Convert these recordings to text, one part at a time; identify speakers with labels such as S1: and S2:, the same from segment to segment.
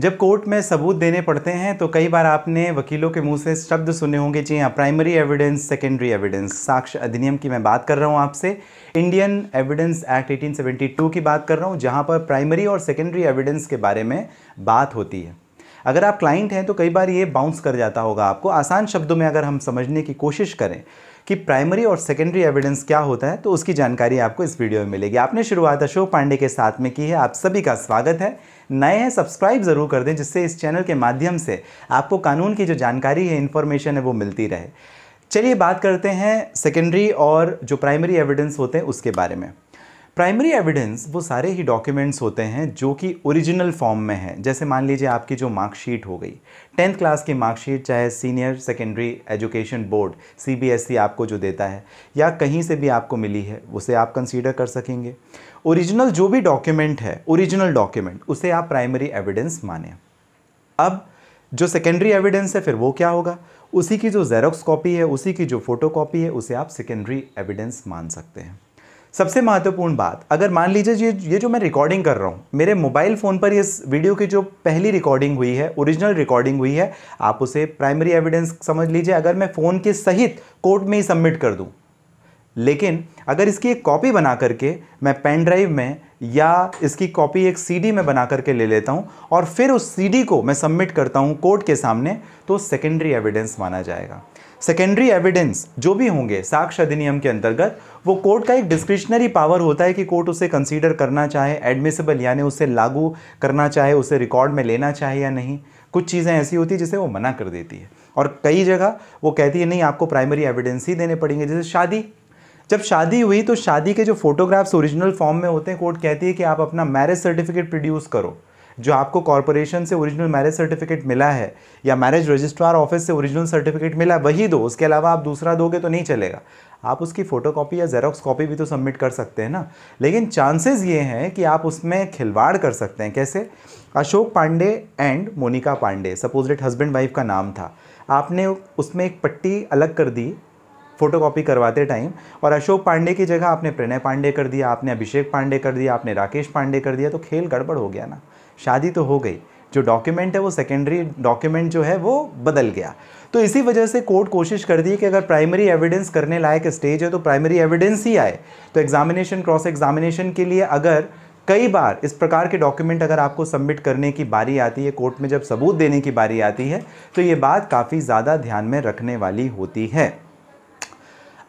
S1: जब कोर्ट में सबूत देने पड़ते हैं तो कई बार आपने वकीलों के मुंह से शब्द सुने होंगे जी हाँ प्राइमरी एविडेंस सेकेंडरी एविडेंस साक्ष्य अधिनियम की मैं बात कर रहा हूँ आपसे इंडियन एविडेंस एक्ट 1872 की बात कर रहा हूँ जहाँ पर प्राइमरी और सेकेंडरी एविडेंस के बारे में बात होती है अगर आप क्लाइंट हैं तो कई बार ये बाउंस कर जाता होगा आपको आसान शब्दों में अगर हम समझने की कोशिश करें कि प्राइमरी और सेकेंडरी एविडेंस क्या होता है तो उसकी जानकारी आपको इस वीडियो में मिलेगी आपने शुरुआत अशोक पांडे के साथ में की है आप सभी का स्वागत है नए हैं सब्सक्राइब ज़रूर कर दें जिससे इस चैनल के माध्यम से आपको कानून की जो जानकारी है इन्फॉर्मेशन है वो मिलती रहे चलिए बात करते हैं सेकेंडरी और जो प्राइमरी एविडेंस होते हैं उसके बारे में प्राइमरी एविडेंस वो सारे ही डॉक्यूमेंट्स होते हैं जो कि ओरिजिनल फॉर्म में हैं जैसे मान लीजिए आपकी जो मार्कशीट हो गई टेंथ क्लास की मार्कशीट चाहे senior secondary education board CBSE आपको जो देता है या कहीं से भी आपको मिली है उसे आप कंसीडर कर सकेंगे ओरिजिनल जो भी डॉक्यूमेंट है ओरिजिनल डॉक्यूमेंट उसे आप प्राइमरी एविडेंस माने अब जो सेकेंडरी एविडेंस है फिर वो क्या होगा उसी की जो जेरोक्स कॉपी है उसी की जो फोटो कॉपी है उसे आप सेकेंडरी एविडेंस मान सकते हैं सबसे महत्वपूर्ण बात अगर मान लीजिए ये ये जो मैं रिकॉर्डिंग कर रहा हूँ मेरे मोबाइल फ़ोन पर इस वीडियो की जो पहली रिकॉर्डिंग हुई है ओरिजिनल रिकॉर्डिंग हुई है आप उसे प्राइमरी एविडेंस समझ लीजिए अगर मैं फ़ोन के सहित कोर्ट में ही सबमिट कर दूँ लेकिन अगर इसकी एक कॉपी बना करके मैं पेन ड्राइव में या इसकी कॉपी एक सीडी में बना करके ले लेता हूँ और फिर उस सीडी को मैं सबमिट करता हूँ कोर्ट के सामने तो सेकेंडरी एविडेंस माना जाएगा सेकेंडरी एविडेंस जो भी होंगे साक्ष्य अधिनियम के अंतर्गत वो कोर्ट का एक डिस्क्रिशनरी पावर होता है कि कोर्ट उसे कंसीडर करना चाहे एडमिसिबल यानी उसे लागू करना चाहे उसे रिकॉर्ड में लेना चाहे या नहीं कुछ चीज़ें ऐसी होती जिसे वो मना कर देती है और कई जगह वो कहती है नहीं आपको प्राइमरी एविडेंस ही देने पड़ेंगे जैसे शादी जब शादी हुई तो शादी के जो फोटोग्राफ्स ओरिजिनल फॉर्म में होते हैं कोर्ट कहती है कि आप अपना मैरिज सर्टिफिकेट प्रोड्यूस करो जो आपको कॉरपोरेशन से ओरिजिनल मैरिज सर्टिफिकेट मिला है या मैरिज रजिस्ट्रार ऑफिस से ओरिजिनल सर्टिफिकेट मिला वही दो उसके अलावा आप दूसरा दोगे तो नहीं चलेगा आप उसकी फ़ोटोकॉपी या जेरोक्स कॉपी भी तो सबमिट कर सकते हैं ना लेकिन चांसेस ये हैं कि आप उसमें खिलवाड़ कर सकते हैं कैसे Ashok Pandey and Monica Pandey suppose that husband wife का नाम था आपने उसमें एक पट्टी अलग कर दी फ़ोटोकॉपी करवाते टाइम और अशोक पांडे की जगह आपने प्रणय पांडे कर दिया आपने अभिषेक पांडे कर दिया आपने राकेश पांडे कर दिया तो खेल गड़बड़ हो गया ना शादी तो हो गई जो डॉक्यूमेंट है वो सेकेंडरी डॉक्यूमेंट जो है वो बदल गया तो इसी वजह से कोर्ट कोशिश कर दी कि अगर प्राइमरी एविडेंस करने लायक स्टेज है तो प्राइमरी एविडेंस ही आए तो एग्जामिनेशन क्रॉस एग्जामिनेशन के लिए अगर कई बार इस प्रकार के डॉक्यूमेंट अगर आपको सबमिट करने की बारी आती है कोर्ट में जब सबूत देने की बारी आती है तो ये बात काफ़ी ज़्यादा ध्यान में रखने वाली होती है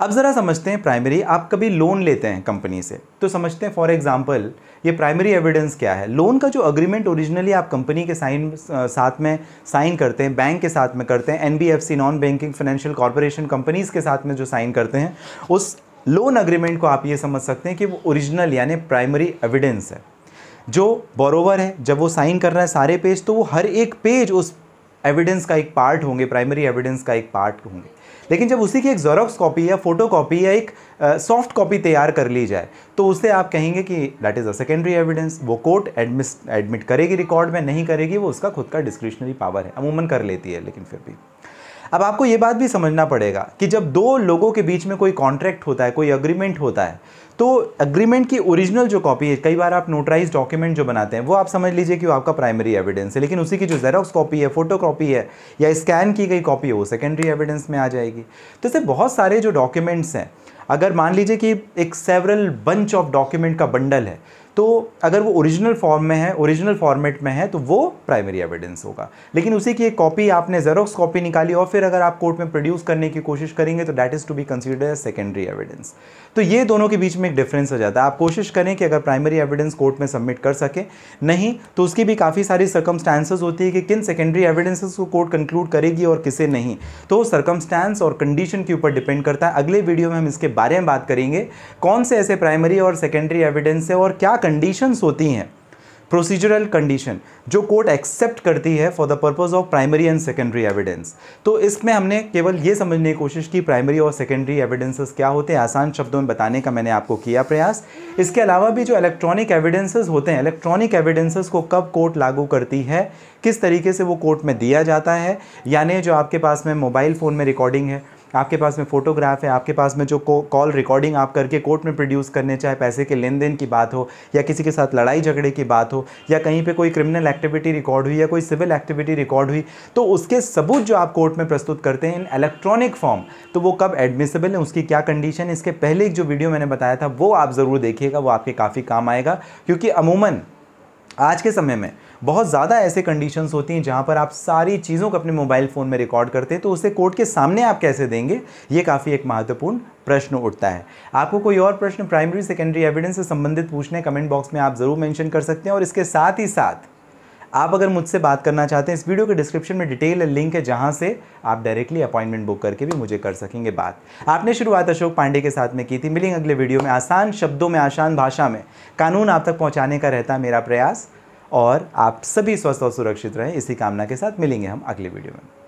S1: अब ज़रा समझते हैं प्राइमरी आप कभी लोन लेते हैं कंपनी से तो समझते हैं फॉर एग्जांपल ये प्राइमरी एविडेंस क्या है लोन का जो अग्रीमेंट ओरिजिनली आप कंपनी के साइन साथ में साइन करते हैं बैंक के साथ में करते हैं NBFC non banking financial corporation companies के साथ में जो साइन करते हैं उस लोन अग्रीमेंट को आप ये समझ सकते हैं कि वो ओरिजिनल यानी प्राइमरी एविडेंस है जो बोरोवर है जब वो साइन कर रहा है सारे पेज तो वो हर एक पेज उस एविडेंस का एक पार्ट होंगे प्राइमरी एविडेंस का एक पार्ट होंगे लेकिन जब उसी की एक जोरॉक्स कॉपी या फोटो कॉपी या एक सॉफ्ट कॉपी तैयार कर ली जाए तो उससे आप कहेंगे कि that is a secondary evidence वो कोर्ट एडमिस एडमिट करेगी रिकॉर्ड में नहीं करेगी वो उसका खुद का डिस्क्रिशनरी पावर है अमूमन कर लेती है लेकिन फिर भी अब आपको ये बात भी समझना पड़ेगा कि जब दो लोगों के बीच में कोई कॉन्ट्रैक्ट होता है कोई अग्रीमेंट होता है तो अग्रीमेंट की ओरिजिनल जो कॉपी है कई बार आप नोटराइज डॉक्यूमेंट जो बनाते हैं वो आप समझ लीजिए कि वो आपका प्राइमरी एविडेंस है लेकिन उसी की जो जेरोक्स कॉपी है फोटो कॉपी है या स्कैन की गई कॉपी है वो सेकेंडरी एविडेंस में आ जाएगी तो ऐसे बहुत सारे जो डॉक्यूमेंट्स हैं अगर मान लीजिए कि एक सेवरल बंच ऑफ डॉक्यूमेंट का बंडल है तो अगर वो ओरिजिनल फॉर्म में है ओरिजिनल फॉर्मेट में है तो वो प्राइमरी एविडेंस होगा लेकिन उसी की एक कॉपी आपने जेरोक्स कॉपी निकाली और फिर अगर आप कोर्ट में प्रोड्यूस करने की कोशिश करेंगे तो that is to be consider secondary evidence तो ये दोनों के बीच में एक डिफरेंस हो जाता है आप कोशिश करें कि अगर प्राइमरी एविडेंस कोर्ट में सबमिट कर सके नहीं तो उसकी भी काफ़ी सारी सर्कमस्टांसेस होती है कि किन सेकेंडरी एविडेंसेस को कोर्ट कंक्लूड करेगी और किसे नहीं तो सर्कमस्टांस और कंडीशन के ऊपर डिपेंड करता है अगले वीडियो में हम इसके बारे में बात करेंगे कौन से ऐसे प्राइमरी और सेकेंडरी एविडेंस है और क्या कंडीशंस होती हैं प्रोसीजरल कंडीशन जो कोर्ट एक्सेप्ट करती है for the purpose of primary and secondary evidence तो इसमें हमने केवल ये समझने की कोशिश की प्राइमरी और सेकेंडरी एविडेंसेस क्या होते हैं आसान शब्दों में बताने का मैंने आपको किया प्रयास इसके अलावा भी जो इलेक्ट्रॉनिक एविडेंसेस होते हैं इलेक्ट्रॉनिक एविडेंसेस को कब कोर्ट लागू करती है किस तरीके से वो कोर्ट में दिया जाता है यानी जो आपके पास में मोबाइल फ़ोन में रिकॉर्डिंग है आपके पास में फ़ोटोग्राफ है आपके पास में जो कॉल रिकॉर्डिंग आप करके कोर्ट में प्रोड्यूस करने चाहे पैसे के लेन देन की बात हो या किसी के साथ लड़ाई झगड़े की बात हो या कहीं पर कोई क्रिमिनल एक्टिविटी रिकॉर्ड हुई या कोई सिविल एक्टिविटी रिकॉर्ड हुई तो उसके सबूत जो आप कोर्ट में प्रस्तुत करते हैं इन इलेक्ट्रॉनिक फॉर्म तो वो कब एडमिसिबल है उसकी क्या कंडीशन है इसके पहले एक जो वीडियो मैंने बताया था वो आप ज़रूर देखिएगा वो आपके काफ़ी काम आएगा क्योंकि अमूमन आज के समय में बहुत ज़्यादा ऐसे कंडीशंस होती हैं जहाँ पर आप सारी चीज़ों को अपने मोबाइल फ़ोन में रिकॉर्ड करते हैं तो उसे कोर्ट के सामने आप कैसे देंगे ये काफ़ी एक महत्वपूर्ण प्रश्न उठता है आपको कोई और प्रश्न प्राइमरी सेकेंडरी एविडेंस से संबंधित पूछने कमेंट बॉक्स में आप ज़रूर मैंशन कर सकते हैं और इसके साथ ही साथ आप अगर मुझसे बात करना चाहते हैं इस वीडियो के डिस्क्रिप्शन में डिटेल लिंक है जहाँ से आप डायरेक्टली अपॉइंटमेंट बुक करके भी मुझे कर सकेंगे बात आपने शुरुआत अशोक पांडे के साथ में की थी मिलेंगे अगले वीडियो में आसान शब्दों में आसान भाषा में कानून आप तक पहुँचाने का रहता मेरा प्रयास और आप सभी स्वस्थ और सुरक्षित रहें इसी कामना के साथ मिलेंगे हम अगले वीडियो में